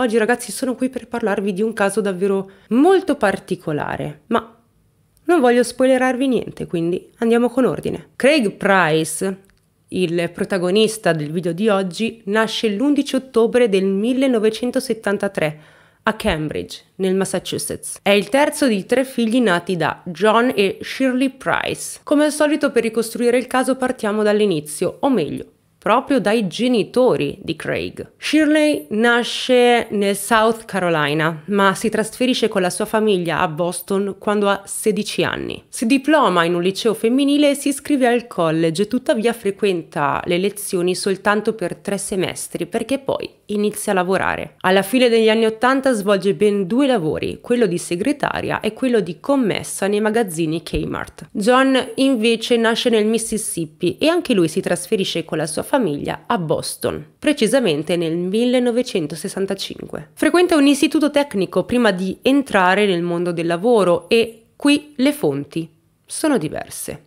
Oggi ragazzi sono qui per parlarvi di un caso davvero molto particolare, ma non voglio spoilerarvi niente, quindi andiamo con ordine. Craig Price, il protagonista del video di oggi, nasce l'11 ottobre del 1973 a Cambridge, nel Massachusetts. È il terzo di tre figli nati da John e Shirley Price. Come al solito per ricostruire il caso partiamo dall'inizio, o meglio, proprio dai genitori di Craig. Shirley nasce nel South Carolina, ma si trasferisce con la sua famiglia a Boston quando ha 16 anni. Si diploma in un liceo femminile e si iscrive al college, tuttavia frequenta le lezioni soltanto per tre semestri perché poi inizia a lavorare. Alla fine degli anni 80 svolge ben due lavori, quello di segretaria e quello di commessa nei magazzini Kmart. John invece nasce nel Mississippi e anche lui si trasferisce con la sua famiglia famiglia a Boston, precisamente nel 1965. Frequenta un istituto tecnico prima di entrare nel mondo del lavoro e qui le fonti sono diverse.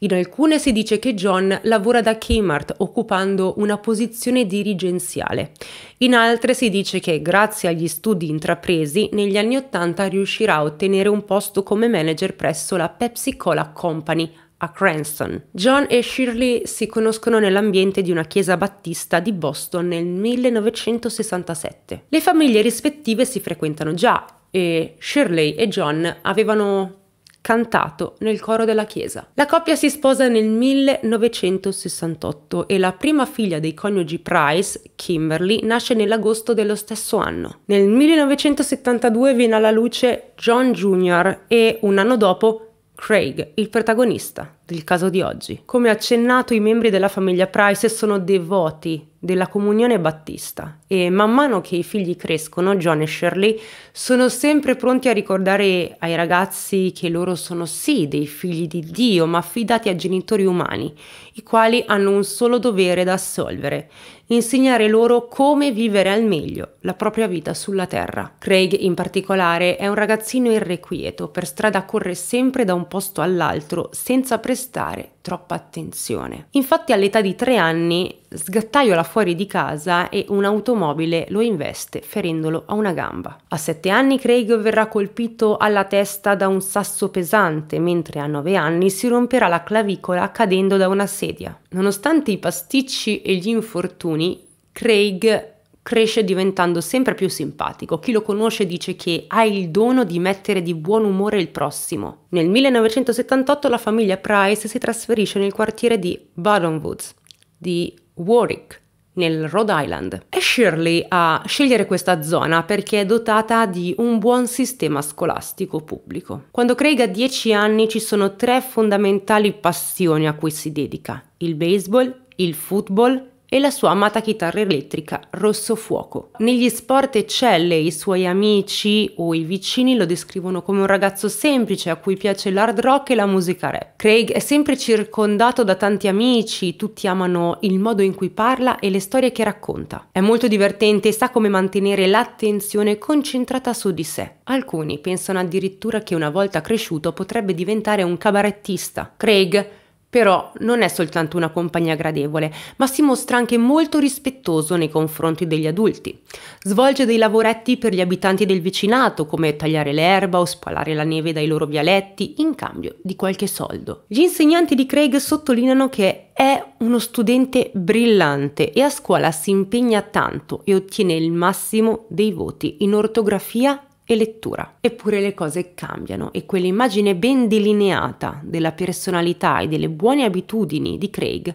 In alcune si dice che John lavora da Kmart occupando una posizione dirigenziale, in altre si dice che grazie agli studi intrapresi negli anni 80 riuscirà a ottenere un posto come manager presso la Pepsi Cola Company a Cranston. John e Shirley si conoscono nell'ambiente di una chiesa battista di Boston nel 1967. Le famiglie rispettive si frequentano già e Shirley e John avevano cantato nel coro della chiesa. La coppia si sposa nel 1968 e la prima figlia dei coniugi Price, Kimberly, nasce nell'agosto dello stesso anno. Nel 1972 viene alla luce John Jr. e un anno dopo Craig, il protagonista del caso di oggi. Come accennato, i membri della famiglia Price sono devoti della comunione battista e man mano che i figli crescono, John e Shirley sono sempre pronti a ricordare ai ragazzi che loro sono sì dei figli di Dio, ma affidati a genitori umani, i quali hanno un solo dovere da assolvere, insegnare loro come vivere al meglio la propria vita sulla Terra. Craig in particolare è un ragazzino irrequieto, per strada corre sempre da un posto all'altro senza prestare troppa attenzione. Infatti all'età di tre anni sgattaiola fuori di casa e un'automobile lo investe ferendolo a una gamba. A sette anni Craig verrà colpito alla testa da un sasso pesante, mentre a nove anni si romperà la clavicola cadendo da una sedia. Nonostante i pasticci e gli infortuni, Craig cresce diventando sempre più simpatico. Chi lo conosce dice che ha il dono di mettere di buon umore il prossimo. Nel 1978 la famiglia Price si trasferisce nel quartiere di Bottom Woods di Warwick, nel Rhode Island. È Shirley a scegliere questa zona perché è dotata di un buon sistema scolastico pubblico. Quando Craig ha 10 anni ci sono tre fondamentali passioni a cui si dedica, il baseball, il football e la sua amata chitarra elettrica Rosso Fuoco. Negli sport eccelle, i suoi amici o i vicini lo descrivono come un ragazzo semplice a cui piace l'hard rock e la musica rap. Craig è sempre circondato da tanti amici, tutti amano il modo in cui parla e le storie che racconta. È molto divertente e sa come mantenere l'attenzione concentrata su di sé. Alcuni pensano addirittura che una volta cresciuto potrebbe diventare un cabarettista. Craig però non è soltanto una compagnia gradevole, ma si mostra anche molto rispettoso nei confronti degli adulti. Svolge dei lavoretti per gli abitanti del vicinato, come tagliare l'erba o spalare la neve dai loro vialetti, in cambio di qualche soldo. Gli insegnanti di Craig sottolineano che è uno studente brillante e a scuola si impegna tanto e ottiene il massimo dei voti in ortografia e lettura. Eppure le cose cambiano e quell'immagine ben delineata della personalità e delle buone abitudini di Craig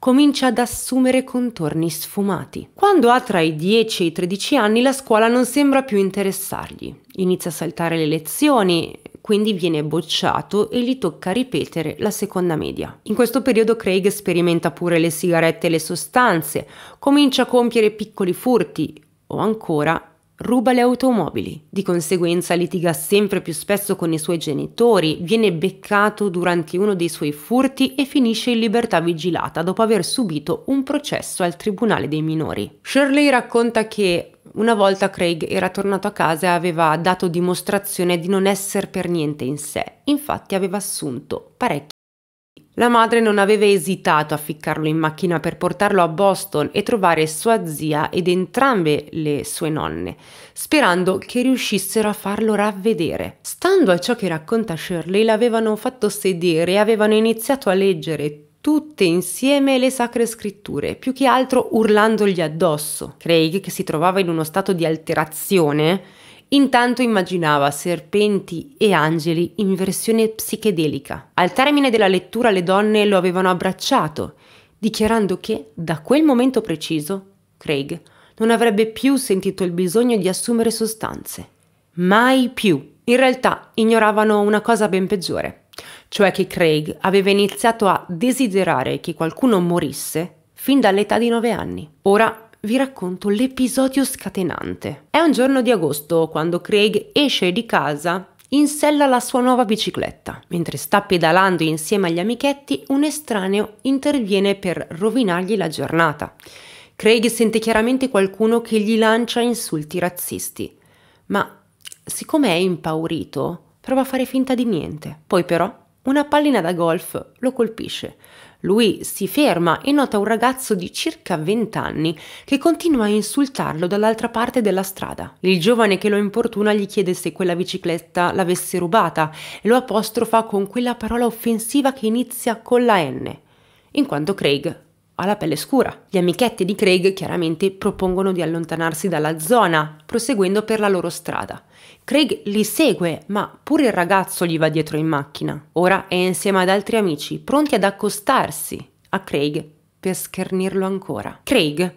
comincia ad assumere contorni sfumati. Quando ha tra i 10 e i 13 anni la scuola non sembra più interessargli, inizia a saltare le lezioni, quindi viene bocciato e gli tocca ripetere la seconda media. In questo periodo Craig sperimenta pure le sigarette e le sostanze, comincia a compiere piccoli furti o ancora ruba le automobili, di conseguenza litiga sempre più spesso con i suoi genitori, viene beccato durante uno dei suoi furti e finisce in libertà vigilata dopo aver subito un processo al Tribunale dei Minori. Shirley racconta che una volta Craig era tornato a casa e aveva dato dimostrazione di non essere per niente in sé, infatti aveva assunto parecchi la madre non aveva esitato a ficcarlo in macchina per portarlo a Boston e trovare sua zia ed entrambe le sue nonne, sperando che riuscissero a farlo ravvedere. Stando a ciò che racconta Shirley, l'avevano fatto sedere e avevano iniziato a leggere tutte insieme le sacre scritture, più che altro urlandogli addosso. Craig, che si trovava in uno stato di alterazione, Intanto immaginava serpenti e angeli in versione psichedelica. Al termine della lettura le donne lo avevano abbracciato, dichiarando che, da quel momento preciso, Craig non avrebbe più sentito il bisogno di assumere sostanze. Mai più. In realtà ignoravano una cosa ben peggiore, cioè che Craig aveva iniziato a desiderare che qualcuno morisse fin dall'età di 9 anni. Ora vi racconto l'episodio scatenante. È un giorno di agosto quando Craig esce di casa insella la sua nuova bicicletta. Mentre sta pedalando insieme agli amichetti, un estraneo interviene per rovinargli la giornata. Craig sente chiaramente qualcuno che gli lancia insulti razzisti, ma siccome è impaurito, prova a fare finta di niente. Poi però una pallina da golf lo colpisce, lui si ferma e nota un ragazzo di circa 20 anni che continua a insultarlo dall'altra parte della strada. Il giovane che lo importuna gli chiede se quella bicicletta l'avesse rubata e lo apostrofa con quella parola offensiva che inizia con la N, in quanto Craig ha la pelle scura. Gli amichetti di Craig chiaramente propongono di allontanarsi dalla zona, proseguendo per la loro strada. Craig li segue, ma pure il ragazzo gli va dietro in macchina. Ora è insieme ad altri amici, pronti ad accostarsi a Craig per schernirlo ancora. Craig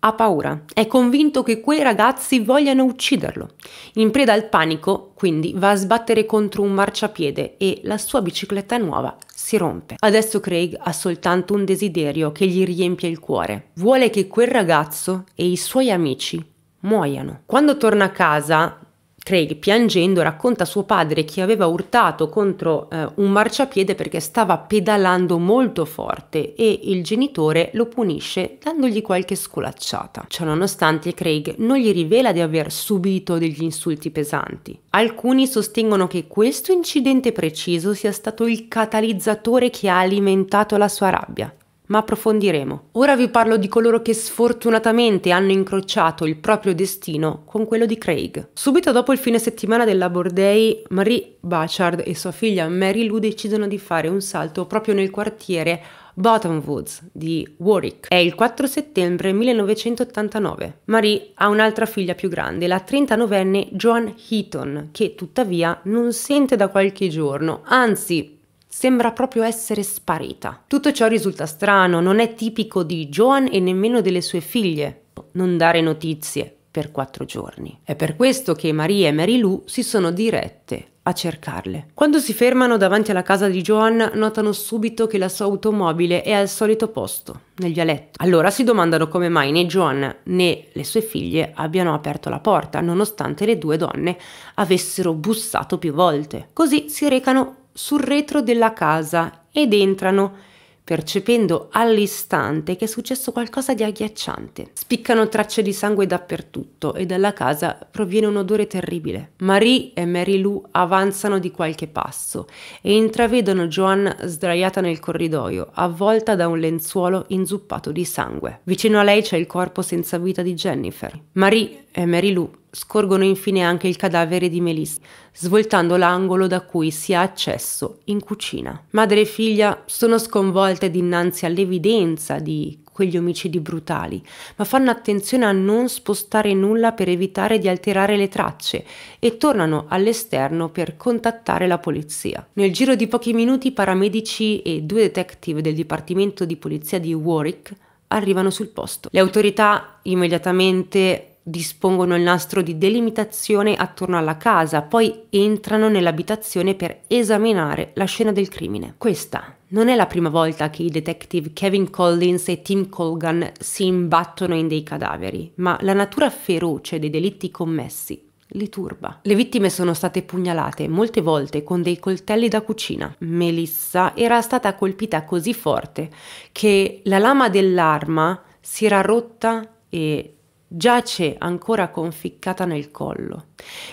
ha paura, è convinto che quei ragazzi vogliano ucciderlo. In preda al panico, quindi, va a sbattere contro un marciapiede e la sua bicicletta nuova si rompe. Adesso Craig ha soltanto un desiderio che gli riempie il cuore. Vuole che quel ragazzo e i suoi amici muoiano. Quando torna a casa, Craig, piangendo, racconta a suo padre che aveva urtato contro eh, un marciapiede perché stava pedalando molto forte e il genitore lo punisce dandogli qualche scolacciata. Ciononostante, Craig non gli rivela di aver subito degli insulti pesanti. Alcuni sostengono che questo incidente preciso sia stato il catalizzatore che ha alimentato la sua rabbia ma approfondiremo. Ora vi parlo di coloro che sfortunatamente hanno incrociato il proprio destino con quello di Craig. Subito dopo il fine settimana del Labor Day, Marie Bachard e sua figlia Mary Lou decidono di fare un salto proprio nel quartiere Bottom Woods di Warwick. È il 4 settembre 1989. Marie ha un'altra figlia più grande, la 39enne Joan Heaton, che tuttavia non sente da qualche giorno, anzi sembra proprio essere sparita. Tutto ciò risulta strano, non è tipico di Joan e nemmeno delle sue figlie. Non dare notizie per quattro giorni. È per questo che Maria e Mary Lou si sono dirette a cercarle. Quando si fermano davanti alla casa di Joan, notano subito che la sua automobile è al solito posto, nel vialetto. Allora si domandano come mai né Joan né le sue figlie abbiano aperto la porta, nonostante le due donne avessero bussato più volte. Così si recano sul retro della casa ed entrano, percependo all'istante che è successo qualcosa di agghiacciante. Spiccano tracce di sangue dappertutto e dalla casa proviene un odore terribile. Marie e Mary Lou avanzano di qualche passo e intravedono Joan sdraiata nel corridoio, avvolta da un lenzuolo inzuppato di sangue. Vicino a lei c'è il corpo senza vita di Jennifer. Marie e Mary Lou scorgono infine anche il cadavere di Melissa, svoltando l'angolo da cui si ha accesso in cucina. Madre e figlia sono sconvolte dinanzi all'evidenza di quegli omicidi brutali, ma fanno attenzione a non spostare nulla per evitare di alterare le tracce e tornano all'esterno per contattare la polizia. Nel giro di pochi minuti paramedici e due detective del Dipartimento di Polizia di Warwick arrivano sul posto. Le autorità immediatamente dispongono il nastro di delimitazione attorno alla casa, poi entrano nell'abitazione per esaminare la scena del crimine. Questa non è la prima volta che i detective Kevin Collins e Tim Colgan si imbattono in dei cadaveri, ma la natura feroce dei delitti commessi li turba. Le vittime sono state pugnalate molte volte con dei coltelli da cucina. Melissa era stata colpita così forte che la lama dell'arma si era rotta e giace ancora conficcata nel collo.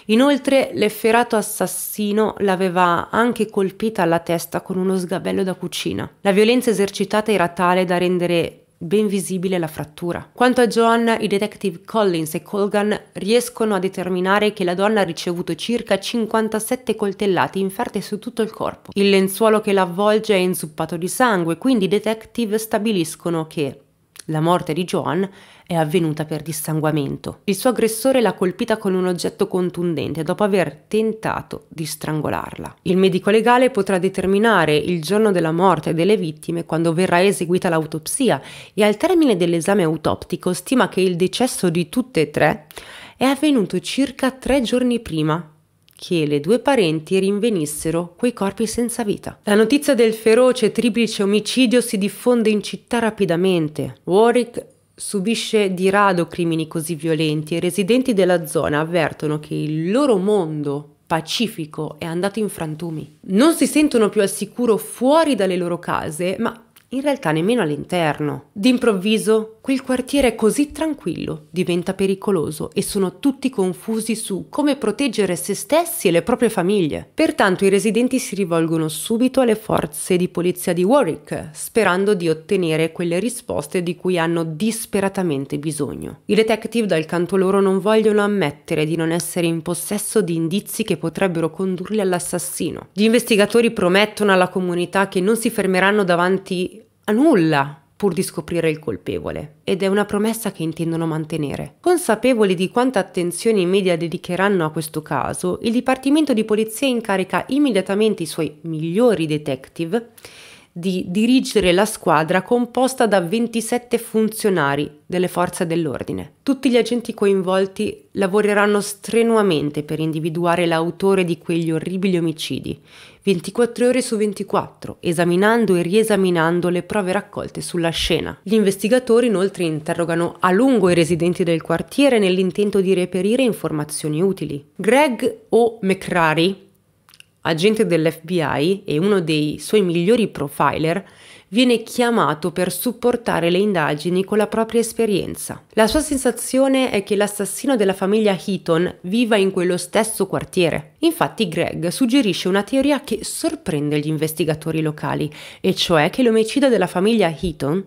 Inoltre l'efferato assassino l'aveva anche colpita alla testa con uno sgabello da cucina. La violenza esercitata era tale da rendere ben visibile la frattura. Quanto a Joanna, i detective Collins e Colgan riescono a determinare che la donna ha ricevuto circa 57 coltellate inferte su tutto il corpo. Il lenzuolo che l'avvolge è inzuppato di sangue, quindi i detective stabiliscono che la morte di Joan è avvenuta per dissanguamento. Il suo aggressore l'ha colpita con un oggetto contundente dopo aver tentato di strangolarla. Il medico legale potrà determinare il giorno della morte delle vittime quando verrà eseguita l'autopsia e al termine dell'esame autoptico stima che il decesso di tutte e tre è avvenuto circa tre giorni prima che le due parenti rinvenissero quei corpi senza vita. La notizia del feroce triplice omicidio si diffonde in città rapidamente. Warwick subisce di rado crimini così violenti e i residenti della zona avvertono che il loro mondo pacifico è andato in frantumi. Non si sentono più al sicuro fuori dalle loro case, ma in realtà nemmeno all'interno. D'improvviso, quel quartiere così tranquillo diventa pericoloso e sono tutti confusi su come proteggere se stessi e le proprie famiglie. Pertanto i residenti si rivolgono subito alle forze di polizia di Warwick, sperando di ottenere quelle risposte di cui hanno disperatamente bisogno. I detective dal canto loro non vogliono ammettere di non essere in possesso di indizi che potrebbero condurli all'assassino. Gli investigatori promettono alla comunità che non si fermeranno davanti a nulla pur di scoprire il colpevole ed è una promessa che intendono mantenere. Consapevoli di quanta attenzione i media dedicheranno a questo caso, il Dipartimento di Polizia incarica immediatamente i suoi migliori detective di dirigere la squadra composta da 27 funzionari delle forze dell'ordine. Tutti gli agenti coinvolti lavoreranno strenuamente per individuare l'autore di quegli orribili omicidi, 24 ore su 24, esaminando e riesaminando le prove raccolte sulla scena. Gli investigatori inoltre interrogano a lungo i residenti del quartiere nell'intento di reperire informazioni utili. Greg o McCrary, agente dell'FBI e uno dei suoi migliori profiler, viene chiamato per supportare le indagini con la propria esperienza. La sua sensazione è che l'assassino della famiglia Heaton viva in quello stesso quartiere. Infatti Greg suggerisce una teoria che sorprende gli investigatori locali, e cioè che l'omicida della famiglia Heaton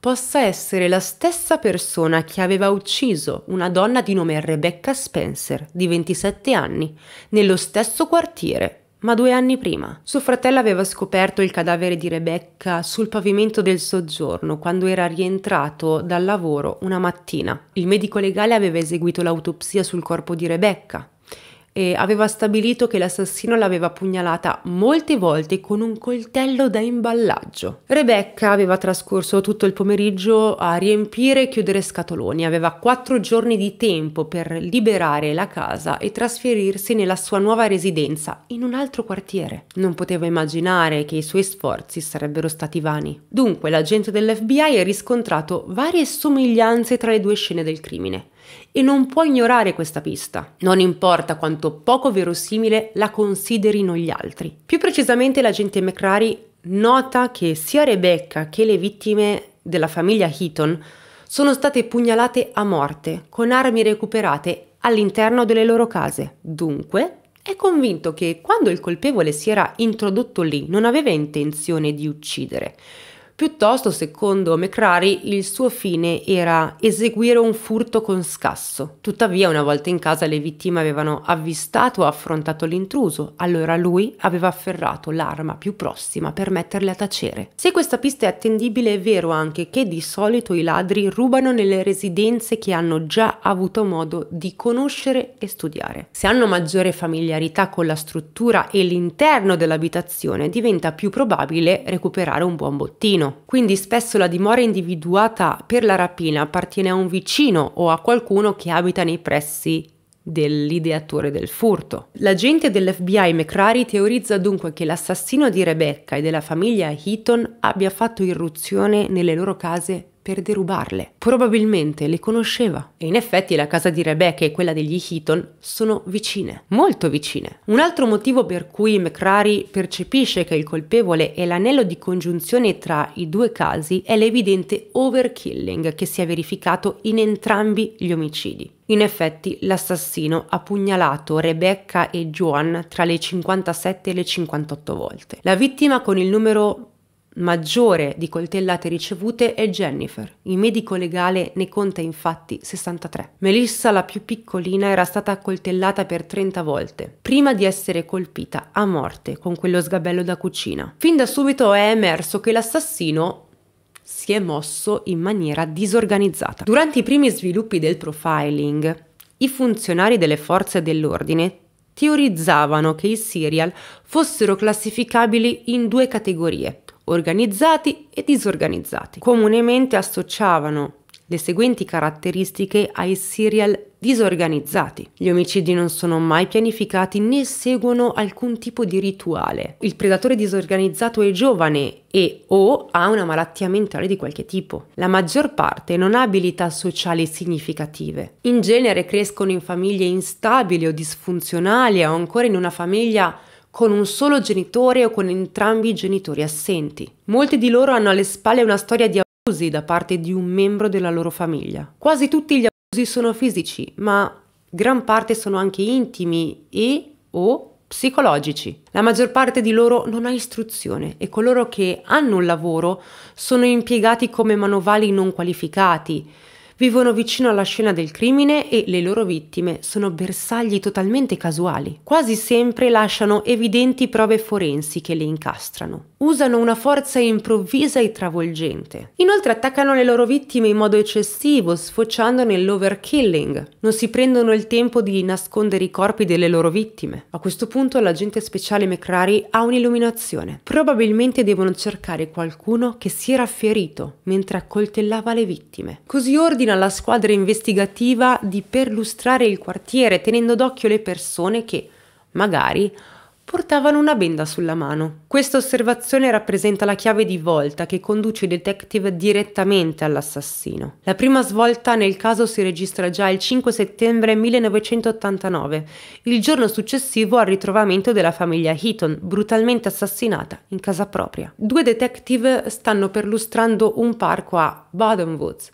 possa essere la stessa persona che aveva ucciso una donna di nome Rebecca Spencer, di 27 anni, nello stesso quartiere ma due anni prima. Suo fratello aveva scoperto il cadavere di Rebecca sul pavimento del soggiorno quando era rientrato dal lavoro una mattina. Il medico legale aveva eseguito l'autopsia sul corpo di Rebecca eh, aveva stabilito che l'assassino l'aveva pugnalata molte volte con un coltello da imballaggio. Rebecca aveva trascorso tutto il pomeriggio a riempire e chiudere scatoloni, aveva quattro giorni di tempo per liberare la casa e trasferirsi nella sua nuova residenza in un altro quartiere. Non poteva immaginare che i suoi sforzi sarebbero stati vani. Dunque l'agente dell'FBI ha riscontrato varie somiglianze tra le due scene del crimine e non può ignorare questa pista, non importa quanto poco verosimile la considerino gli altri. Più precisamente l'agente McCrary nota che sia Rebecca che le vittime della famiglia Heaton sono state pugnalate a morte con armi recuperate all'interno delle loro case. Dunque, è convinto che quando il colpevole si era introdotto lì non aveva intenzione di uccidere, Piuttosto, secondo McCrary, il suo fine era eseguire un furto con scasso. Tuttavia, una volta in casa le vittime avevano avvistato o affrontato l'intruso, allora lui aveva afferrato l'arma più prossima per metterle a tacere. Se questa pista è attendibile, è vero anche che di solito i ladri rubano nelle residenze che hanno già avuto modo di conoscere e studiare. Se hanno maggiore familiarità con la struttura e l'interno dell'abitazione, diventa più probabile recuperare un buon bottino vicino, quindi spesso la dimora individuata per la rapina appartiene a un vicino o a qualcuno che abita nei pressi dell'ideatore del furto. L'agente dell'FBI McCrary teorizza dunque che l'assassino di Rebecca e della famiglia Heaton abbia fatto irruzione nelle loro case per derubarle. Probabilmente le conosceva. E in effetti la casa di Rebecca e quella degli Heaton sono vicine, molto vicine. Un altro motivo per cui McCrary percepisce che il colpevole è l'anello di congiunzione tra i due casi è l'evidente overkilling che si è verificato in entrambi gli omicidi. In effetti, l'assassino ha pugnalato Rebecca e Joan tra le 57 e le 58 volte. La vittima con il numero maggiore di coltellate ricevute è Jennifer. Il medico legale ne conta infatti 63. Melissa, la più piccolina, era stata coltellata per 30 volte, prima di essere colpita a morte con quello sgabello da cucina. Fin da subito è emerso che l'assassino si è mosso in maniera disorganizzata. Durante i primi sviluppi del profiling, i funzionari delle forze dell'ordine teorizzavano che i serial fossero classificabili in due categorie, organizzati e disorganizzati. Comunemente associavano le seguenti caratteristiche ai serial disorganizzati. Gli omicidi non sono mai pianificati né seguono alcun tipo di rituale. Il predatore disorganizzato è giovane e o ha una malattia mentale di qualche tipo. La maggior parte non ha abilità sociali significative. In genere crescono in famiglie instabili o disfunzionali o ancora in una famiglia con un solo genitore o con entrambi i genitori assenti. Molti di loro hanno alle spalle una storia di abusi da parte di un membro della loro famiglia. Quasi tutti gli abusi sono fisici, ma gran parte sono anche intimi e o psicologici. La maggior parte di loro non ha istruzione e coloro che hanno un lavoro sono impiegati come manovali non qualificati, vivono vicino alla scena del crimine e le loro vittime sono bersagli totalmente casuali. Quasi sempre lasciano evidenti prove forensi che le incastrano. Usano una forza improvvisa e travolgente. Inoltre attaccano le loro vittime in modo eccessivo, sfociando nell'overkilling. Non si prendono il tempo di nascondere i corpi delle loro vittime. A questo punto l'agente speciale McCrary ha un'illuminazione. Probabilmente devono cercare qualcuno che si era ferito mentre accoltellava le vittime. Così ordina ordina alla squadra investigativa di perlustrare il quartiere tenendo d'occhio le persone che, magari, portavano una benda sulla mano. Questa osservazione rappresenta la chiave di volta che conduce i detective direttamente all'assassino. La prima svolta nel caso si registra già il 5 settembre 1989, il giorno successivo al ritrovamento della famiglia Heaton, brutalmente assassinata in casa propria. Due detective stanno perlustrando un parco a Baden Woods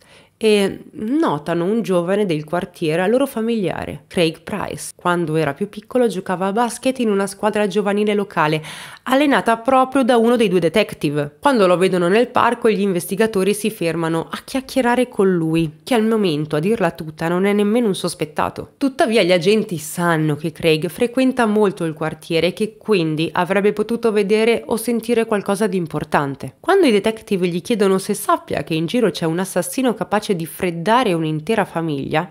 e notano un giovane del quartiere a loro familiare, Craig Price. Quando era più piccolo giocava a basket in una squadra giovanile locale, allenata proprio da uno dei due detective. Quando lo vedono nel parco gli investigatori si fermano a chiacchierare con lui, che al momento a dirla tutta non è nemmeno un sospettato. Tuttavia gli agenti sanno che Craig frequenta molto il quartiere e che quindi avrebbe potuto vedere o sentire qualcosa di importante. Quando i detective gli chiedono se sappia che in giro c'è un assassino capace capace di freddare un'intera famiglia,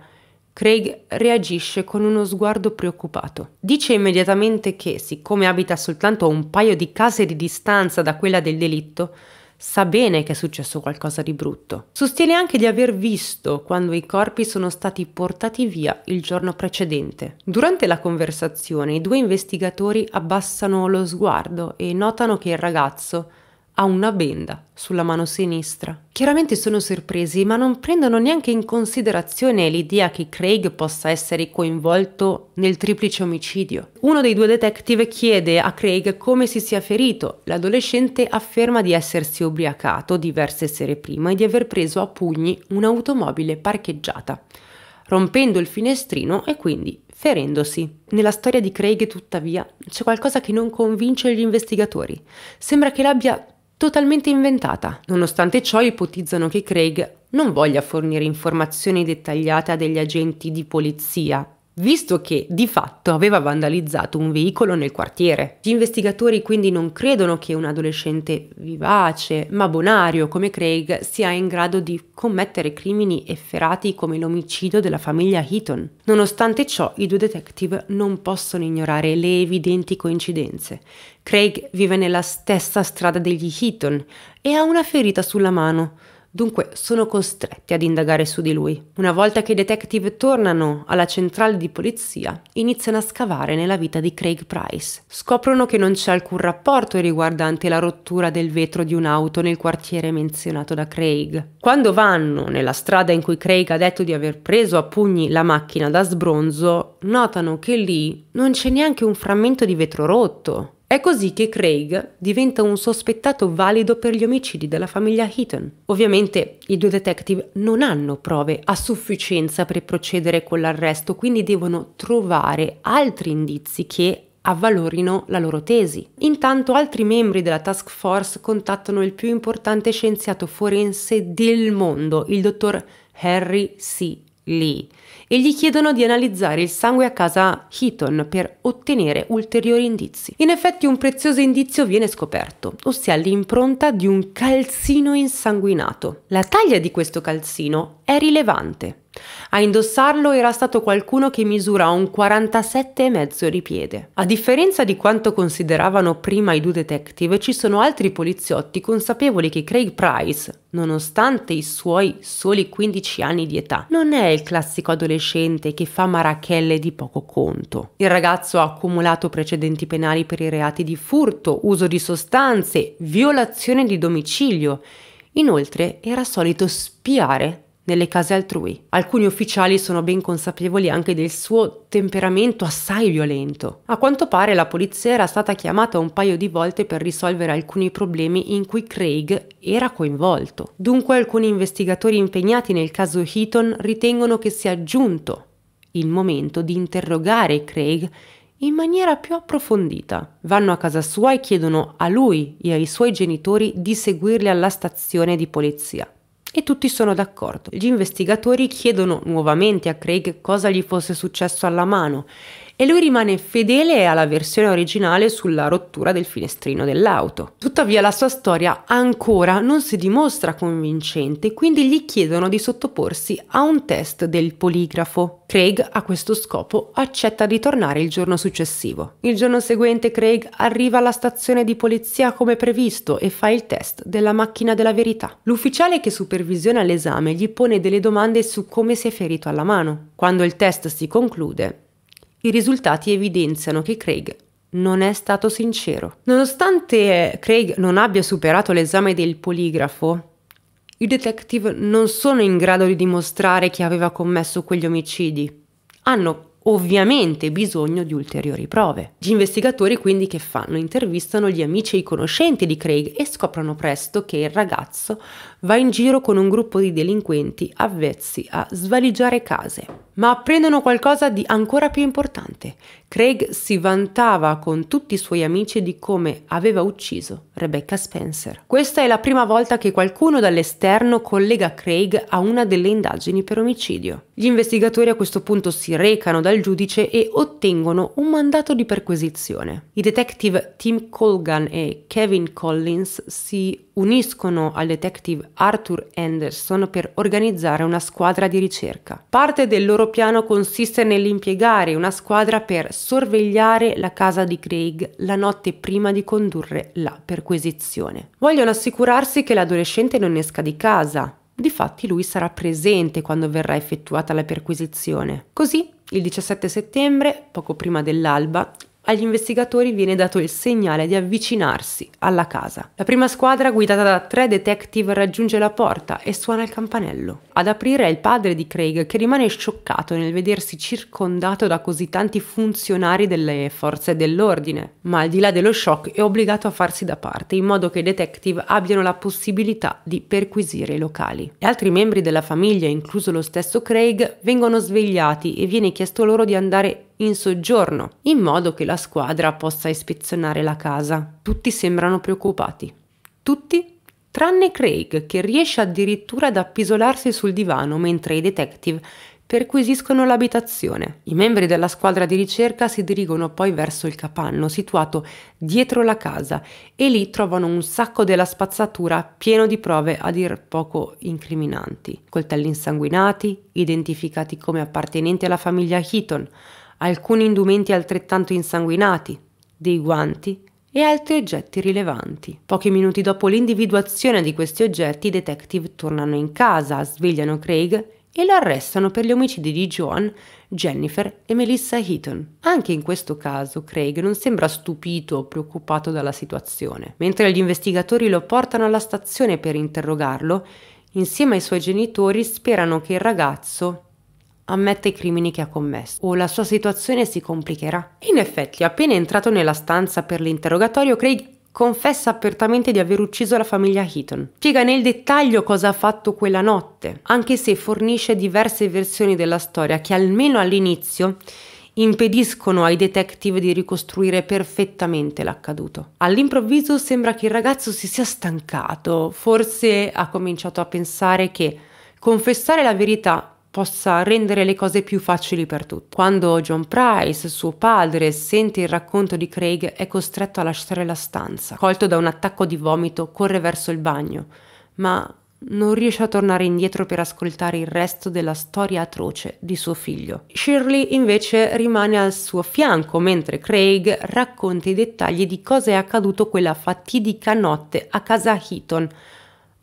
Craig reagisce con uno sguardo preoccupato. Dice immediatamente che, siccome abita soltanto a un paio di case di distanza da quella del delitto, sa bene che è successo qualcosa di brutto. Sostiene anche di aver visto quando i corpi sono stati portati via il giorno precedente. Durante la conversazione i due investigatori abbassano lo sguardo e notano che il ragazzo ha una benda sulla mano sinistra. Chiaramente sono sorpresi, ma non prendono neanche in considerazione l'idea che Craig possa essere coinvolto nel triplice omicidio. Uno dei due detective chiede a Craig come si sia ferito. L'adolescente afferma di essersi ubriacato diverse sere prima e di aver preso a pugni un'automobile parcheggiata rompendo il finestrino e quindi ferendosi. Nella storia di Craig, tuttavia, c'è qualcosa che non convince gli investigatori. Sembra che l'abbia totalmente inventata. Nonostante ciò ipotizzano che Craig non voglia fornire informazioni dettagliate a degli agenti di polizia visto che di fatto aveva vandalizzato un veicolo nel quartiere. Gli investigatori quindi non credono che un adolescente vivace ma bonario come Craig sia in grado di commettere crimini efferati come l'omicidio della famiglia Heaton. Nonostante ciò, i due detective non possono ignorare le evidenti coincidenze. Craig vive nella stessa strada degli Heaton e ha una ferita sulla mano. Dunque sono costretti ad indagare su di lui. Una volta che i detective tornano alla centrale di polizia, iniziano a scavare nella vita di Craig Price. Scoprono che non c'è alcun rapporto riguardante la rottura del vetro di un'auto nel quartiere menzionato da Craig. Quando vanno nella strada in cui Craig ha detto di aver preso a pugni la macchina da sbronzo, notano che lì non c'è neanche un frammento di vetro rotto. È così che Craig diventa un sospettato valido per gli omicidi della famiglia Heaton. Ovviamente i due detective non hanno prove a sufficienza per procedere con l'arresto, quindi devono trovare altri indizi che avvalorino la loro tesi. Intanto altri membri della task force contattano il più importante scienziato forense del mondo, il dottor Harry C. Lee e gli chiedono di analizzare il sangue a casa Heaton per ottenere ulteriori indizi. In effetti un prezioso indizio viene scoperto, ossia l'impronta di un calzino insanguinato. La taglia di questo calzino è rilevante, a indossarlo era stato qualcuno che misura un 47,5 di piede. A differenza di quanto consideravano prima i due detective, ci sono altri poliziotti consapevoli che Craig Price, nonostante i suoi soli 15 anni di età, non è il classico adolescente che fa marachelle di poco conto. Il ragazzo ha accumulato precedenti penali per i reati di furto, uso di sostanze, violazione di domicilio. Inoltre era solito spiare nelle case altrui. Alcuni ufficiali sono ben consapevoli anche del suo temperamento assai violento. A quanto pare la polizia era stata chiamata un paio di volte per risolvere alcuni problemi in cui Craig era coinvolto. Dunque alcuni investigatori impegnati nel caso Heaton ritengono che sia giunto il momento di interrogare Craig in maniera più approfondita. Vanno a casa sua e chiedono a lui e ai suoi genitori di seguirli alla stazione di polizia. E tutti sono d'accordo. Gli investigatori chiedono nuovamente a Craig cosa gli fosse successo alla mano e lui rimane fedele alla versione originale sulla rottura del finestrino dell'auto. Tuttavia la sua storia ancora non si dimostra convincente, quindi gli chiedono di sottoporsi a un test del poligrafo. Craig a questo scopo accetta di tornare il giorno successivo. Il giorno seguente Craig arriva alla stazione di polizia come previsto e fa il test della macchina della verità. L'ufficiale che supervisiona l'esame gli pone delle domande su come si è ferito alla mano. Quando il test si conclude, i risultati evidenziano che Craig non è stato sincero. Nonostante Craig non abbia superato l'esame del poligrafo, i detective non sono in grado di dimostrare che aveva commesso quegli omicidi. Hanno ovviamente bisogno di ulteriori prove. Gli investigatori quindi che fanno? Intervistano gli amici e i conoscenti di Craig e scoprono presto che il ragazzo va in giro con un gruppo di delinquenti avvezzi a svaligiare case. Ma apprendono qualcosa di ancora più importante. Craig si vantava con tutti i suoi amici di come aveva ucciso Rebecca Spencer. Questa è la prima volta che qualcuno dall'esterno collega Craig a una delle indagini per omicidio. Gli investigatori a questo punto si recano dal giudice e ottengono un mandato di perquisizione. I detective Tim Colgan e Kevin Collins si uniscono al detective Arthur Anderson per organizzare una squadra di ricerca. Parte del loro piano consiste nell'impiegare una squadra per sorvegliare la casa di Craig la notte prima di condurre la perquisizione. Vogliono assicurarsi che l'adolescente non esca di casa. Difatti lui sarà presente quando verrà effettuata la perquisizione. Così il 17 settembre, poco prima dell'alba, agli investigatori viene dato il segnale di avvicinarsi alla casa. La prima squadra, guidata da tre detective, raggiunge la porta e suona il campanello. Ad aprire è il padre di Craig, che rimane scioccato nel vedersi circondato da così tanti funzionari delle forze dell'ordine, ma al di là dello shock è obbligato a farsi da parte, in modo che i detective abbiano la possibilità di perquisire i locali. Gli altri membri della famiglia, incluso lo stesso Craig, vengono svegliati e viene chiesto loro di andare in soggiorno, in modo che la squadra possa ispezionare la casa. Tutti sembrano preoccupati. Tutti tranne Craig, che riesce addirittura ad appisolarsi sul divano mentre i detective perquisiscono l'abitazione. I membri della squadra di ricerca si dirigono poi verso il capanno situato dietro la casa e lì trovano un sacco della spazzatura pieno di prove a dir poco incriminanti. Coltelli insanguinati, identificati come appartenenti alla famiglia Heaton, alcuni indumenti altrettanto insanguinati, dei guanti e altri oggetti rilevanti. Pochi minuti dopo l'individuazione di questi oggetti, i detective tornano in casa, svegliano Craig e lo arrestano per gli omicidi di Joan, Jennifer e Melissa Heaton. Anche in questo caso Craig non sembra stupito o preoccupato dalla situazione. Mentre gli investigatori lo portano alla stazione per interrogarlo, insieme ai suoi genitori sperano che il ragazzo ammette i crimini che ha commesso o la sua situazione si complicherà. In effetti, appena entrato nella stanza per l'interrogatorio, Craig confessa apertamente di aver ucciso la famiglia Heaton. Spiega nel dettaglio cosa ha fatto quella notte, anche se fornisce diverse versioni della storia che almeno all'inizio impediscono ai detective di ricostruire perfettamente l'accaduto. All'improvviso sembra che il ragazzo si sia stancato, forse ha cominciato a pensare che confessare la verità possa rendere le cose più facili per tutti. Quando John Price, suo padre, sente il racconto di Craig è costretto a lasciare la stanza. Colto da un attacco di vomito, corre verso il bagno, ma non riesce a tornare indietro per ascoltare il resto della storia atroce di suo figlio. Shirley invece rimane al suo fianco mentre Craig racconta i dettagli di cosa è accaduto quella fatidica notte a casa Heaton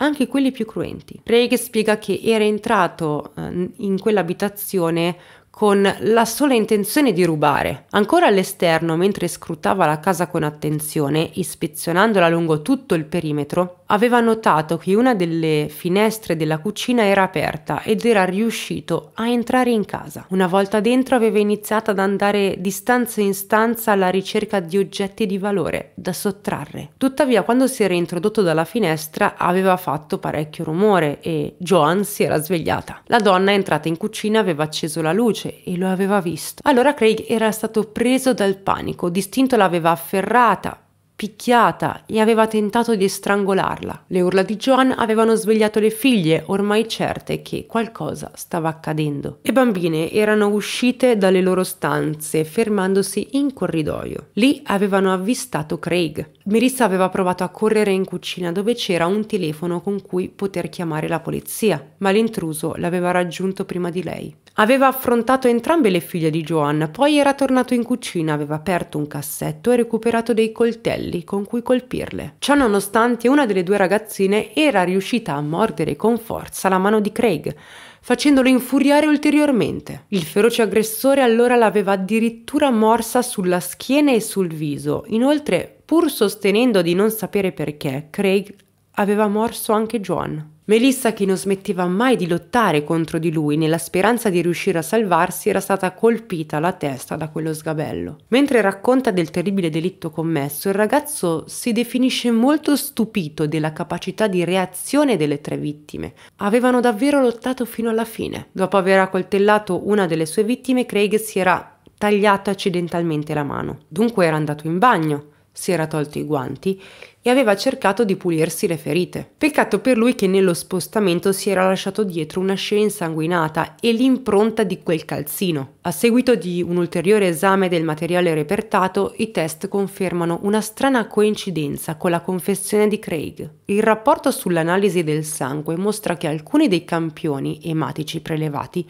anche quelli più cruenti. Reig spiega che era entrato eh, in quell'abitazione con la sola intenzione di rubare. Ancora all'esterno, mentre scrutava la casa con attenzione, ispezionandola lungo tutto il perimetro, aveva notato che una delle finestre della cucina era aperta ed era riuscito a entrare in casa. Una volta dentro aveva iniziato ad andare di stanza in stanza alla ricerca di oggetti di valore da sottrarre. Tuttavia, quando si era introdotto dalla finestra, aveva fatto parecchio rumore e Joan si era svegliata. La donna entrata in cucina aveva acceso la luce luce e lo aveva visto. Allora Craig era stato preso dal panico, distinto l'aveva afferrata, picchiata e aveva tentato di strangolarla. Le urla di Joan avevano svegliato le figlie, ormai certe che qualcosa stava accadendo. Le bambine erano uscite dalle loro stanze, fermandosi in corridoio. Lì avevano avvistato Craig. Melissa aveva provato a correre in cucina dove c'era un telefono con cui poter chiamare la polizia, ma l'intruso l'aveva raggiunto prima di lei. Aveva affrontato entrambe le figlie di Joan, poi era tornato in cucina, aveva aperto un cassetto e recuperato dei coltelli coltelli con cui colpirle. Ciò nonostante una delle due ragazzine era riuscita a mordere con forza la mano di Craig, facendolo infuriare ulteriormente. Il feroce aggressore allora l'aveva addirittura morsa sulla schiena e sul viso. Inoltre, pur sostenendo di non sapere perché, Craig aveva morso anche Joan. Melissa, che non smetteva mai di lottare contro di lui nella speranza di riuscire a salvarsi, era stata colpita alla testa da quello sgabello. Mentre racconta del terribile delitto commesso, il ragazzo si definisce molto stupito della capacità di reazione delle tre vittime. Avevano davvero lottato fino alla fine. Dopo aver accoltellato una delle sue vittime, Craig si era tagliato accidentalmente la mano. Dunque era andato in bagno si era tolto i guanti e aveva cercato di pulirsi le ferite. Peccato per lui che nello spostamento si era lasciato dietro una scena insanguinata e l'impronta di quel calzino. A seguito di un ulteriore esame del materiale repertato, i test confermano una strana coincidenza con la confessione di Craig. Il rapporto sull'analisi del sangue mostra che alcuni dei campioni ematici prelevati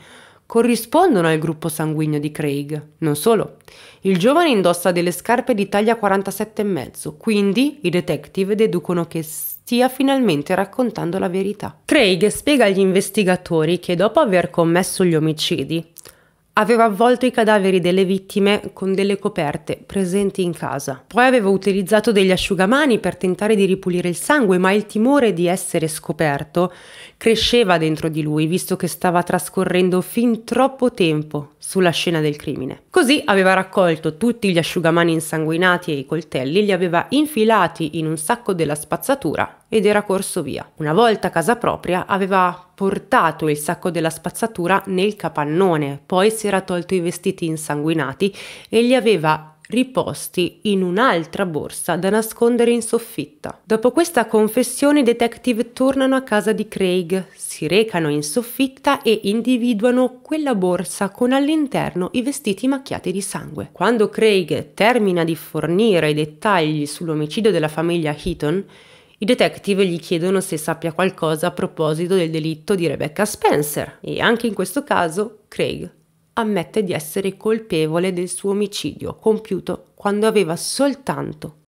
corrispondono al gruppo sanguigno di Craig. Non solo, il giovane indossa delle scarpe di taglia 47,5, quindi i detective deducono che stia finalmente raccontando la verità. Craig spiega agli investigatori che dopo aver commesso gli omicidi, aveva avvolto i cadaveri delle vittime con delle coperte presenti in casa. Poi aveva utilizzato degli asciugamani per tentare di ripulire il sangue, ma il timore di essere scoperto cresceva dentro di lui, visto che stava trascorrendo fin troppo tempo sulla scena del crimine. Così aveva raccolto tutti gli asciugamani insanguinati e i coltelli, li aveva infilati in un sacco della spazzatura ed era corso via. Una volta a casa propria aveva portato il sacco della spazzatura nel capannone, poi si era tolto i vestiti insanguinati e li aveva riposti in un'altra borsa da nascondere in soffitta. Dopo questa confessione i detective tornano a casa di Craig, si recano in soffitta e individuano quella borsa con all'interno i vestiti macchiati di sangue. Quando Craig termina di fornire i dettagli sull'omicidio della famiglia Heaton, i detective gli chiedono se sappia qualcosa a proposito del delitto di Rebecca Spencer e anche in questo caso Craig ammette di essere colpevole del suo omicidio compiuto quando aveva soltanto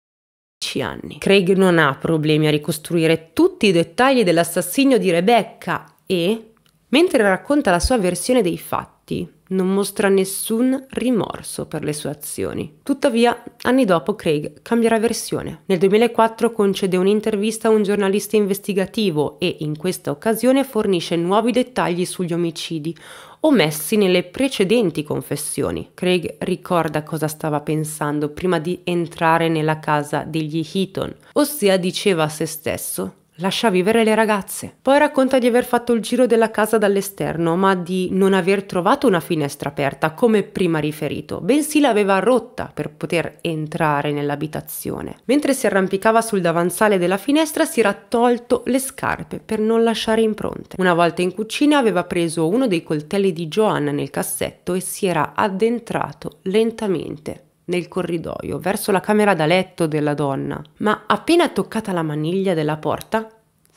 10 anni. Craig non ha problemi a ricostruire tutti i dettagli dell'assassinio di Rebecca e mentre racconta la sua versione dei fatti. Non mostra nessun rimorso per le sue azioni. Tuttavia, anni dopo Craig cambierà versione. Nel 2004 concede un'intervista a un giornalista investigativo e in questa occasione fornisce nuovi dettagli sugli omicidi, omessi nelle precedenti confessioni. Craig ricorda cosa stava pensando prima di entrare nella casa degli Heaton, ossia diceva a se stesso Lascia vivere le ragazze. Poi racconta di aver fatto il giro della casa dall'esterno, ma di non aver trovato una finestra aperta, come prima riferito, bensì l'aveva rotta per poter entrare nell'abitazione. Mentre si arrampicava sul davanzale della finestra si era tolto le scarpe per non lasciare impronte. Una volta in cucina aveva preso uno dei coltelli di Joanna nel cassetto e si era addentrato lentamente nel corridoio verso la camera da letto della donna, ma appena toccata la maniglia della porta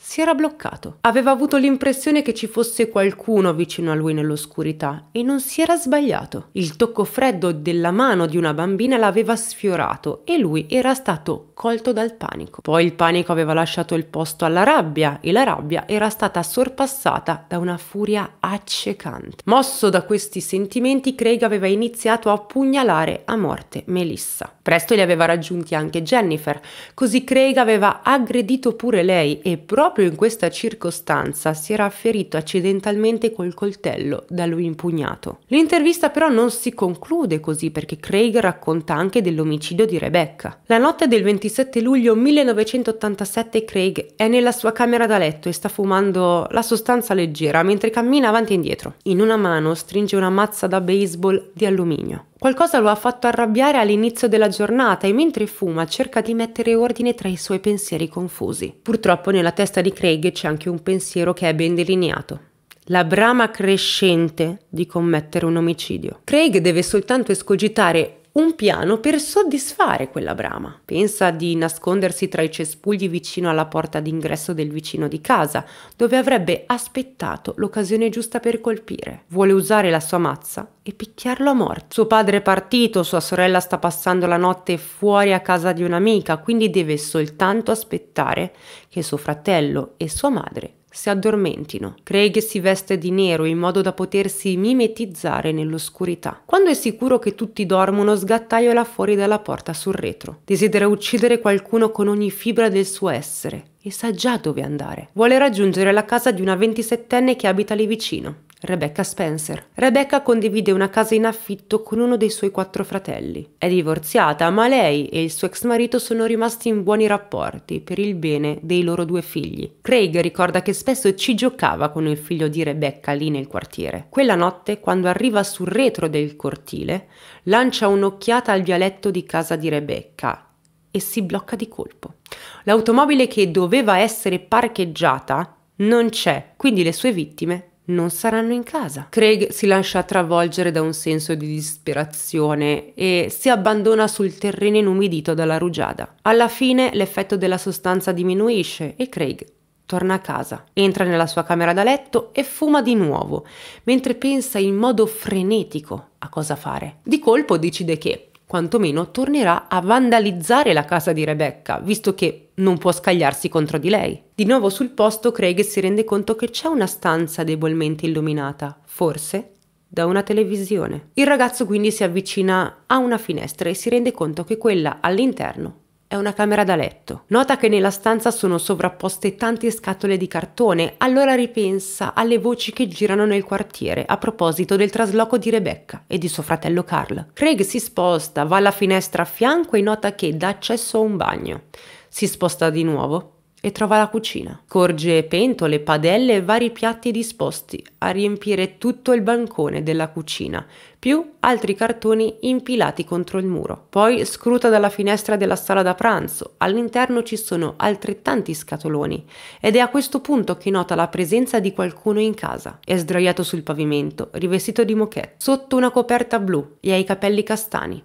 si era bloccato. Aveva avuto l'impressione che ci fosse qualcuno vicino a lui nell'oscurità e non si era sbagliato. Il tocco freddo della mano di una bambina l'aveva sfiorato e lui era stato colto dal panico. Poi il panico aveva lasciato il posto alla rabbia e la rabbia era stata sorpassata da una furia accecante. Mosso da questi sentimenti, Craig aveva iniziato a pugnalare a morte Melissa. Presto li aveva raggiunti anche Jennifer, così Craig aveva aggredito pure lei e proprio proprio in questa circostanza si era ferito accidentalmente col coltello da lui impugnato. L'intervista però non si conclude così perché Craig racconta anche dell'omicidio di Rebecca. La notte del 27 luglio 1987 Craig è nella sua camera da letto e sta fumando la sostanza leggera mentre cammina avanti e indietro. In una mano stringe una mazza da baseball di alluminio. Qualcosa lo ha fatto arrabbiare all'inizio della giornata e mentre fuma cerca di mettere ordine tra i suoi pensieri confusi. Purtroppo nella testa di Craig c'è anche un pensiero che è ben delineato. La brama crescente di commettere un omicidio. Craig deve soltanto escogitare un piano per soddisfare quella brama. Pensa di nascondersi tra i cespugli vicino alla porta d'ingresso del vicino di casa, dove avrebbe aspettato l'occasione giusta per colpire. Vuole usare la sua mazza e picchiarlo a morte. Suo padre è partito, sua sorella sta passando la notte fuori a casa di un'amica, quindi deve soltanto aspettare che suo fratello e sua madre si addormentino. Craig si veste di nero in modo da potersi mimetizzare nell'oscurità. Quando è sicuro che tutti dormono, sgattaiola fuori dalla porta sul retro. Desidera uccidere qualcuno con ogni fibra del suo essere e sa già dove andare. Vuole raggiungere la casa di una 27enne che abita lì vicino. Rebecca Spencer. Rebecca condivide una casa in affitto con uno dei suoi quattro fratelli. È divorziata, ma lei e il suo ex marito sono rimasti in buoni rapporti per il bene dei loro due figli. Craig ricorda che spesso ci giocava con il figlio di Rebecca lì nel quartiere. Quella notte, quando arriva sul retro del cortile, lancia un'occhiata al vialetto di casa di Rebecca e si blocca di colpo. L'automobile che doveva essere parcheggiata non c'è, quindi le sue vittime non saranno in casa. Craig si lascia travolgere da un senso di disperazione e si abbandona sul terreno inumidito dalla rugiada. Alla fine l'effetto della sostanza diminuisce e Craig torna a casa, entra nella sua camera da letto e fuma di nuovo, mentre pensa in modo frenetico a cosa fare. Di colpo decide che quantomeno tornerà a vandalizzare la casa di Rebecca, visto che non può scagliarsi contro di lei. Di nuovo sul posto, Craig si rende conto che c'è una stanza debolmente illuminata, forse da una televisione. Il ragazzo quindi si avvicina a una finestra e si rende conto che quella all'interno è una camera da letto. Nota che nella stanza sono sovrapposte tante scatole di cartone, allora ripensa alle voci che girano nel quartiere a proposito del trasloco di Rebecca e di suo fratello Carl. Craig si sposta, va alla finestra a fianco e nota che dà accesso a un bagno. Si sposta di nuovo, e trova la cucina. Corge pentole, padelle e vari piatti disposti a riempire tutto il bancone della cucina, più altri cartoni impilati contro il muro. Poi scruta dalla finestra della sala da pranzo. All'interno ci sono altrettanti scatoloni ed è a questo punto che nota la presenza di qualcuno in casa. È sdraiato sul pavimento, rivestito di moquette, sotto una coperta blu e ha i capelli castani.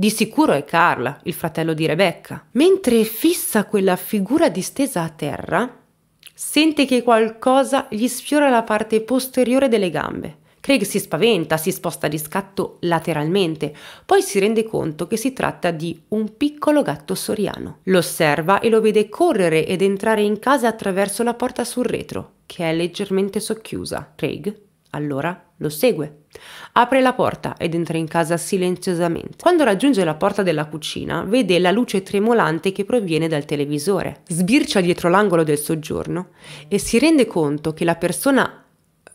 Di sicuro è Carl, il fratello di Rebecca. Mentre fissa quella figura distesa a terra, sente che qualcosa gli sfiora la parte posteriore delle gambe. Craig si spaventa, si sposta di scatto lateralmente, poi si rende conto che si tratta di un piccolo gatto soriano. Lo osserva e lo vede correre ed entrare in casa attraverso la porta sul retro, che è leggermente socchiusa. Craig allora lo segue. Apre la porta ed entra in casa silenziosamente. Quando raggiunge la porta della cucina, vede la luce tremolante che proviene dal televisore. Sbircia dietro l'angolo del soggiorno e si rende conto che la persona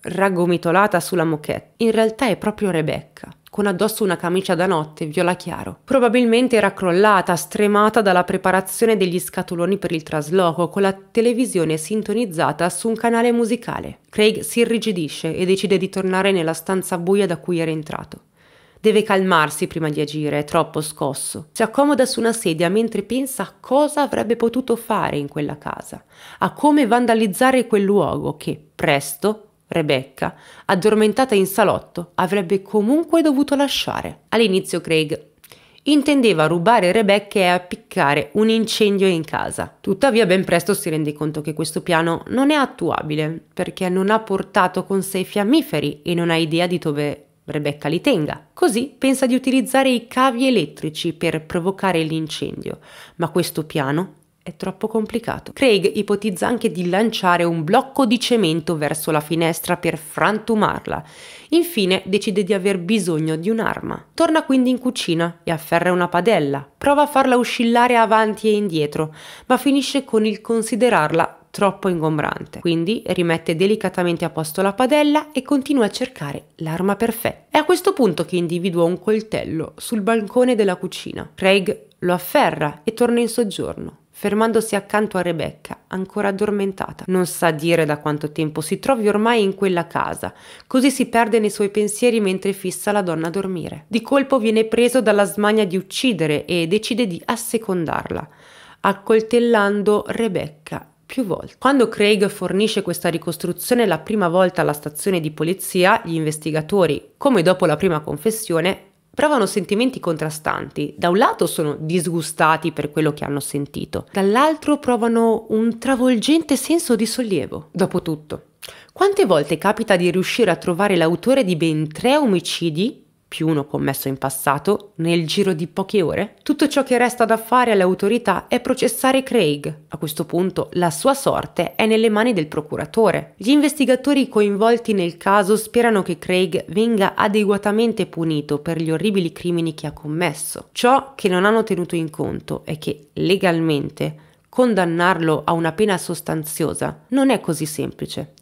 raggomitolata sulla moquette in realtà è proprio Rebecca con addosso una camicia da notte viola chiaro. Probabilmente era crollata, stremata dalla preparazione degli scatoloni per il trasloco, con la televisione sintonizzata su un canale musicale. Craig si irrigidisce e decide di tornare nella stanza buia da cui era entrato. Deve calmarsi prima di agire, è troppo scosso. Si accomoda su una sedia mentre pensa a cosa avrebbe potuto fare in quella casa, a come vandalizzare quel luogo che, presto, Rebecca, addormentata in salotto, avrebbe comunque dovuto lasciare. All'inizio Craig intendeva rubare Rebecca e appiccare un incendio in casa. Tuttavia ben presto si rende conto che questo piano non è attuabile perché non ha portato con sé i fiammiferi e non ha idea di dove Rebecca li tenga. Così pensa di utilizzare i cavi elettrici per provocare l'incendio, ma questo piano è troppo complicato. Craig ipotizza anche di lanciare un blocco di cemento verso la finestra per frantumarla. Infine decide di aver bisogno di un'arma. Torna quindi in cucina e afferra una padella. Prova a farla oscillare avanti e indietro, ma finisce con il considerarla troppo ingombrante. Quindi rimette delicatamente a posto la padella e continua a cercare l'arma perfetta. È a questo punto che individua un coltello sul balcone della cucina. Craig lo afferra e torna in soggiorno fermandosi accanto a Rebecca, ancora addormentata. Non sa dire da quanto tempo si trovi ormai in quella casa, così si perde nei suoi pensieri mentre fissa la donna a dormire. Di colpo viene preso dalla smania di uccidere e decide di assecondarla, accoltellando Rebecca più volte. Quando Craig fornisce questa ricostruzione la prima volta alla stazione di polizia, gli investigatori, come dopo la prima confessione, provano sentimenti contrastanti. Da un lato sono disgustati per quello che hanno sentito, dall'altro provano un travolgente senso di sollievo. Dopotutto, quante volte capita di riuscire a trovare l'autore di ben tre omicidi più uno commesso in passato, nel giro di poche ore, tutto ciò che resta da fare alle autorità è processare Craig. A questo punto la sua sorte è nelle mani del procuratore. Gli investigatori coinvolti nel caso sperano che Craig venga adeguatamente punito per gli orribili crimini che ha commesso. Ciò che non hanno tenuto in conto è che legalmente condannarlo a una pena sostanziosa non è così semplice,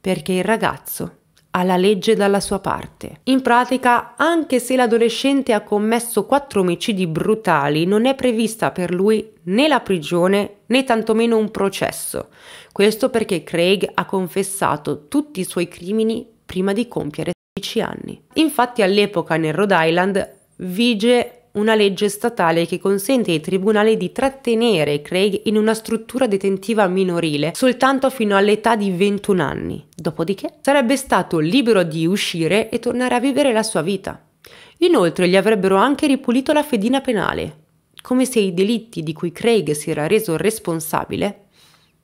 perché il ragazzo la legge dalla sua parte. In pratica, anche se l'adolescente ha commesso quattro omicidi brutali, non è prevista per lui né la prigione né tantomeno un processo. Questo perché Craig ha confessato tutti i suoi crimini prima di compiere 16 anni. Infatti all'epoca nel Rhode Island vige una legge statale che consente ai tribunali di trattenere Craig in una struttura detentiva minorile soltanto fino all'età di 21 anni, dopodiché sarebbe stato libero di uscire e tornare a vivere la sua vita. Inoltre gli avrebbero anche ripulito la fedina penale, come se i delitti di cui Craig si era reso responsabile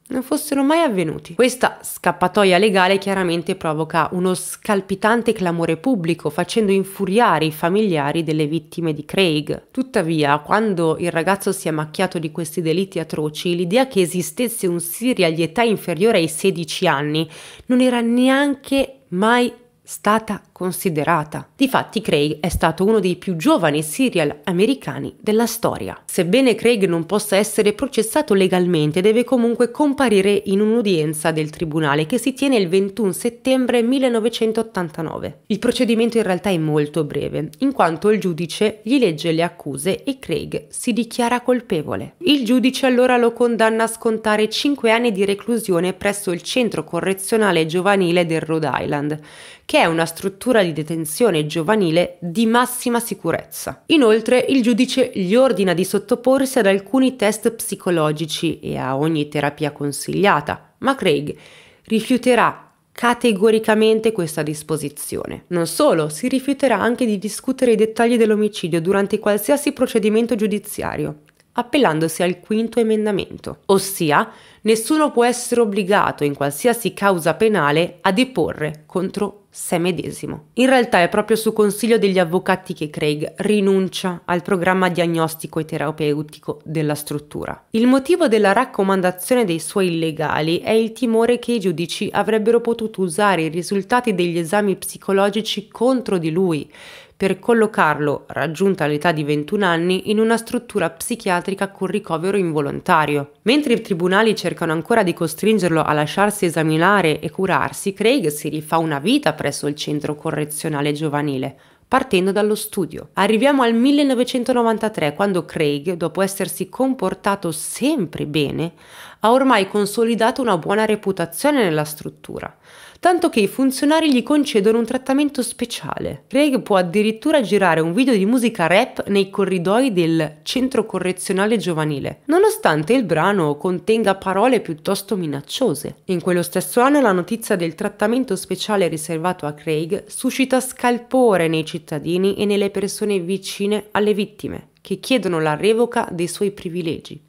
non fossero mai avvenuti. Questa scappatoia legale chiaramente provoca uno scalpitante clamore pubblico, facendo infuriare i familiari delle vittime di Craig. Tuttavia, quando il ragazzo si è macchiato di questi delitti atroci, l'idea che esistesse un Siri di età inferiore ai 16 anni non era neanche mai stata considerata. Difatti Craig è stato uno dei più giovani serial americani della storia. Sebbene Craig non possa essere processato legalmente, deve comunque comparire in un'udienza del tribunale che si tiene il 21 settembre 1989. Il procedimento in realtà è molto breve, in quanto il giudice gli legge le accuse e Craig si dichiara colpevole. Il giudice allora lo condanna a scontare 5 anni di reclusione presso il centro correzionale giovanile del Rhode Island, che è una struttura struttura di detenzione giovanile di massima sicurezza. Inoltre il giudice gli ordina di sottoporsi ad alcuni test psicologici e a ogni terapia consigliata, ma Craig rifiuterà categoricamente questa disposizione. Non solo, si rifiuterà anche di discutere i dettagli dell'omicidio durante qualsiasi procedimento giudiziario appellandosi al quinto emendamento, ossia nessuno può essere obbligato in qualsiasi causa penale a deporre contro se medesimo. In realtà è proprio su consiglio degli avvocati che Craig rinuncia al programma diagnostico e terapeutico della struttura. Il motivo della raccomandazione dei suoi legali è il timore che i giudici avrebbero potuto usare i risultati degli esami psicologici contro di lui, per collocarlo, raggiunta l'età di 21 anni, in una struttura psichiatrica con ricovero involontario. Mentre i tribunali cercano ancora di costringerlo a lasciarsi esaminare e curarsi, Craig si rifà una vita presso il centro correzionale giovanile, partendo dallo studio. Arriviamo al 1993 quando Craig, dopo essersi comportato sempre bene, ha ormai consolidato una buona reputazione nella struttura tanto che i funzionari gli concedono un trattamento speciale. Craig può addirittura girare un video di musica rap nei corridoi del centro correzionale giovanile, nonostante il brano contenga parole piuttosto minacciose. In quello stesso anno la notizia del trattamento speciale riservato a Craig suscita scalpore nei cittadini e nelle persone vicine alle vittime, che chiedono la revoca dei suoi privilegi,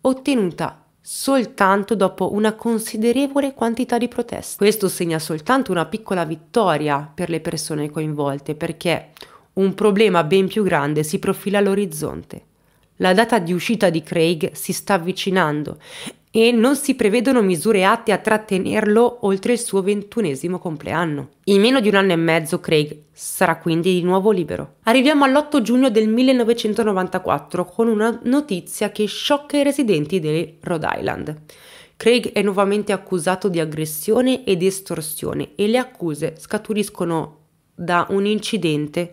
ottenuta soltanto dopo una considerevole quantità di proteste. Questo segna soltanto una piccola vittoria per le persone coinvolte perché un problema ben più grande si profila all'orizzonte. La data di uscita di Craig si sta avvicinando e non si prevedono misure atte a trattenerlo oltre il suo ventunesimo compleanno. In meno di un anno e mezzo Craig sarà quindi di nuovo libero. Arriviamo all'8 giugno del 1994 con una notizia che sciocca i residenti del Rhode Island. Craig è nuovamente accusato di aggressione ed estorsione e le accuse scaturiscono da un incidente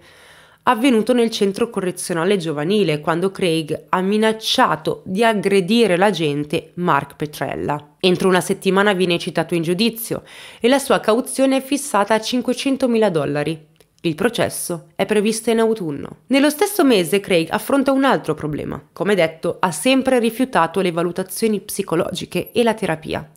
avvenuto nel centro correzionale giovanile quando Craig ha minacciato di aggredire l'agente Mark Petrella. Entro una settimana viene citato in giudizio e la sua cauzione è fissata a 500.000 dollari. Il processo è previsto in autunno. Nello stesso mese Craig affronta un altro problema. Come detto, ha sempre rifiutato le valutazioni psicologiche e la terapia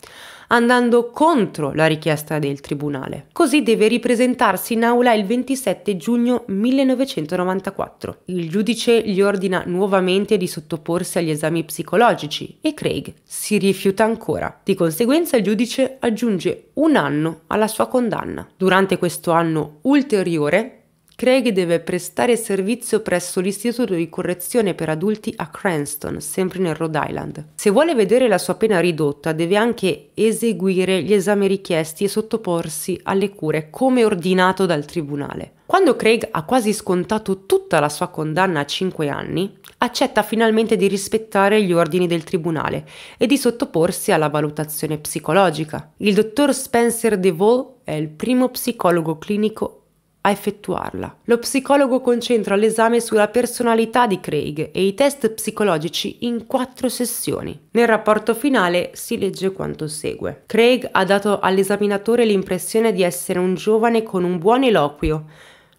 andando contro la richiesta del tribunale. Così deve ripresentarsi in aula il 27 giugno 1994. Il giudice gli ordina nuovamente di sottoporsi agli esami psicologici e Craig si rifiuta ancora. Di conseguenza il giudice aggiunge un anno alla sua condanna. Durante questo anno ulteriore Craig deve prestare servizio presso l'istituto di correzione per adulti a Cranston, sempre nel Rhode Island. Se vuole vedere la sua pena ridotta, deve anche eseguire gli esami richiesti e sottoporsi alle cure, come ordinato dal tribunale. Quando Craig ha quasi scontato tutta la sua condanna a 5 anni, accetta finalmente di rispettare gli ordini del tribunale e di sottoporsi alla valutazione psicologica. Il dottor Spencer DeVoe è il primo psicologo clinico a effettuarla. Lo psicologo concentra l'esame sulla personalità di Craig e i test psicologici in quattro sessioni. Nel rapporto finale si legge quanto segue. Craig ha dato all'esaminatore l'impressione di essere un giovane con un buon eloquio,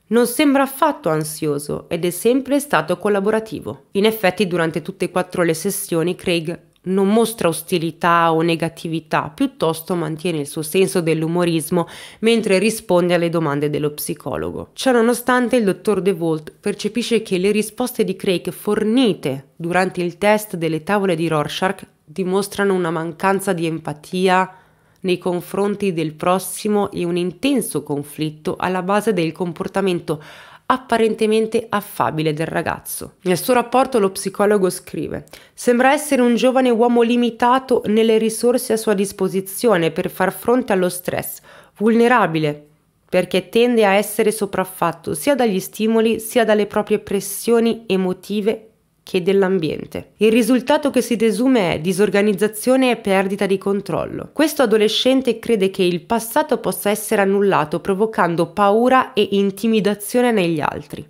non sembra affatto ansioso ed è sempre stato collaborativo. In effetti, durante tutte e quattro le sessioni, Craig non mostra ostilità o negatività, piuttosto mantiene il suo senso dell'umorismo mentre risponde alle domande dello psicologo. Ciononostante, il dottor De Volt percepisce che le risposte di Craig fornite durante il test delle tavole di Rorschach dimostrano una mancanza di empatia nei confronti del prossimo e un intenso conflitto alla base del comportamento apparentemente affabile del ragazzo. Nel suo rapporto lo psicologo scrive Sembra essere un giovane uomo limitato nelle risorse a sua disposizione per far fronte allo stress, vulnerabile perché tende a essere sopraffatto sia dagli stimoli sia dalle proprie pressioni emotive che dell'ambiente. Il risultato che si desume è disorganizzazione e perdita di controllo. Questo adolescente crede che il passato possa essere annullato provocando paura e intimidazione negli altri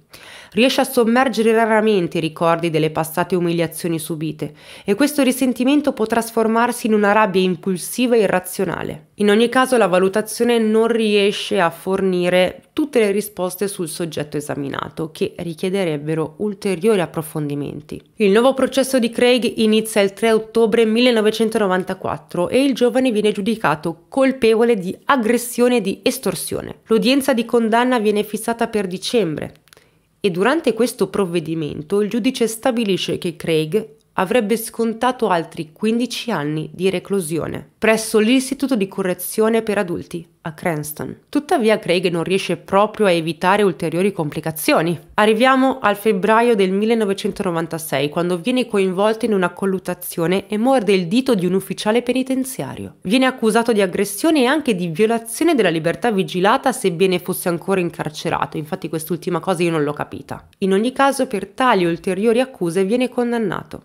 riesce a sommergere raramente i ricordi delle passate umiliazioni subite e questo risentimento può trasformarsi in una rabbia impulsiva e irrazionale. In ogni caso la valutazione non riesce a fornire tutte le risposte sul soggetto esaminato, che richiederebbero ulteriori approfondimenti. Il nuovo processo di Craig inizia il 3 ottobre 1994 e il giovane viene giudicato colpevole di aggressione e di estorsione. L'udienza di condanna viene fissata per dicembre e durante questo provvedimento il giudice stabilisce che Craig avrebbe scontato altri 15 anni di reclusione presso l'Istituto di correzione per adulti a Cranston. Tuttavia Craig non riesce proprio a evitare ulteriori complicazioni. Arriviamo al febbraio del 1996 quando viene coinvolto in una colluttazione e morde il dito di un ufficiale penitenziario. Viene accusato di aggressione e anche di violazione della libertà vigilata sebbene fosse ancora incarcerato, infatti quest'ultima cosa io non l'ho capita. In ogni caso per tali ulteriori accuse viene condannato.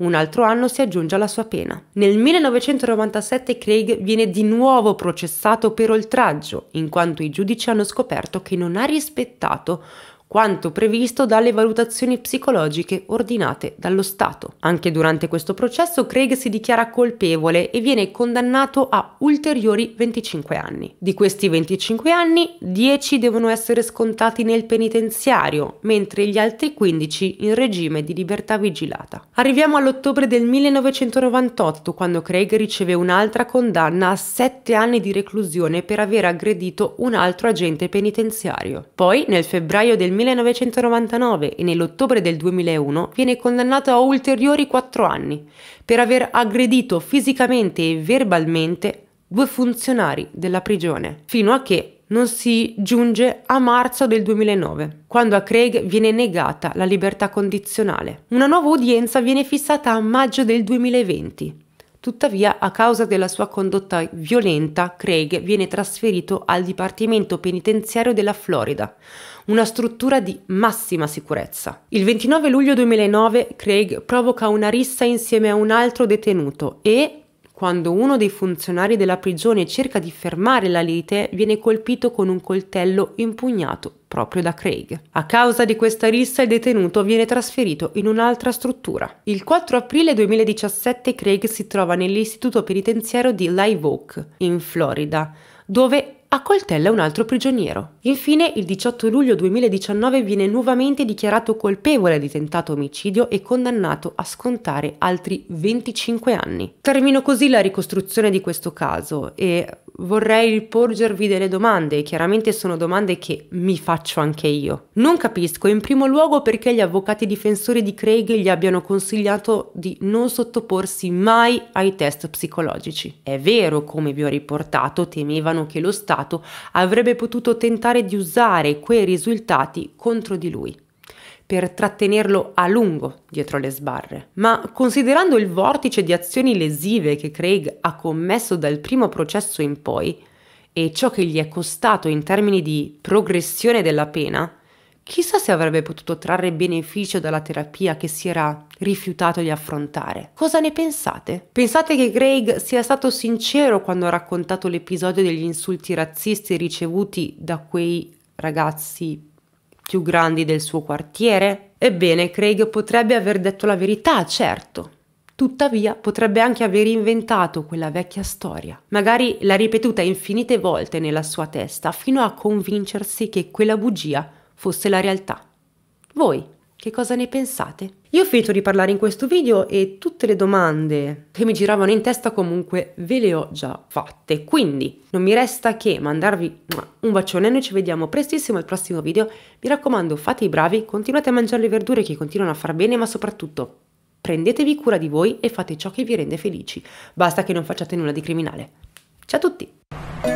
Un altro anno si aggiunge alla sua pena. Nel 1997 Craig viene di nuovo processato per oltraggio, in quanto i giudici hanno scoperto che non ha rispettato quanto previsto dalle valutazioni psicologiche ordinate dallo Stato. Anche durante questo processo Craig si dichiara colpevole e viene condannato a ulteriori 25 anni. Di questi 25 anni, 10 devono essere scontati nel penitenziario, mentre gli altri 15 in regime di libertà vigilata. Arriviamo all'ottobre del 1998, quando Craig riceve un'altra condanna a 7 anni di reclusione per aver aggredito un altro agente penitenziario. Poi, nel febbraio del 1999 e nell'ottobre del 2001 viene condannato a ulteriori 4 anni per aver aggredito fisicamente e verbalmente due funzionari della prigione, fino a che non si giunge a marzo del 2009, quando a Craig viene negata la libertà condizionale. Una nuova udienza viene fissata a maggio del 2020. Tuttavia, a causa della sua condotta violenta, Craig viene trasferito al Dipartimento Penitenziario della Florida, una struttura di massima sicurezza. Il 29 luglio 2009 Craig provoca una rissa insieme a un altro detenuto e, quando uno dei funzionari della prigione cerca di fermare la lite, viene colpito con un coltello impugnato proprio da Craig. A causa di questa rissa il detenuto viene trasferito in un'altra struttura. Il 4 aprile 2017 Craig si trova nell'istituto penitenziario di Live Oak, in Florida, dove accoltella un altro prigioniero. Infine, il 18 luglio 2019 viene nuovamente dichiarato colpevole di tentato omicidio e condannato a scontare altri 25 anni. Termino così la ricostruzione di questo caso e vorrei porgervi delle domande, chiaramente sono domande che mi faccio anche io. Non capisco in primo luogo perché gli avvocati difensori di Craig gli abbiano consigliato di non sottoporsi mai ai test psicologici. È vero, come vi ho riportato, temevano che lo Stato passato avrebbe potuto tentare di usare quei risultati contro di lui per trattenerlo a lungo dietro le sbarre. Ma considerando il vortice di azioni lesive che Craig ha commesso dal primo processo in poi e ciò che gli è costato in termini di progressione della pena, Chissà se avrebbe potuto trarre beneficio dalla terapia che si era rifiutato di affrontare. Cosa ne pensate? Pensate che Greg sia stato sincero quando ha raccontato l'episodio degli insulti razzisti ricevuti da quei ragazzi più grandi del suo quartiere? Ebbene, Craig potrebbe aver detto la verità, certo. Tuttavia, potrebbe anche aver inventato quella vecchia storia. Magari l'ha ripetuta infinite volte nella sua testa fino a convincersi che quella bugia fosse la realtà. Voi, che cosa ne pensate? Io ho finito di parlare in questo video e tutte le domande che mi giravano in testa comunque ve le ho già fatte, quindi non mi resta che mandarvi un bacione, noi ci vediamo prestissimo al prossimo video, mi raccomando fate i bravi, continuate a mangiare le verdure che continuano a far bene, ma soprattutto prendetevi cura di voi e fate ciò che vi rende felici, basta che non facciate nulla di criminale. Ciao a tutti!